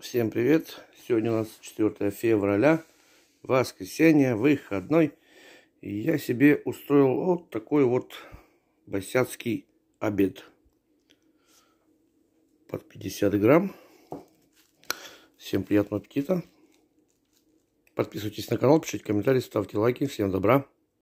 Всем привет! Сегодня у нас 4 февраля, воскресенье, выходной. И я себе устроил вот такой вот басяцкий обед. Под 50 грамм. Всем приятного аппетита. Подписывайтесь на канал, пишите комментарии, ставьте лайки. Всем добра.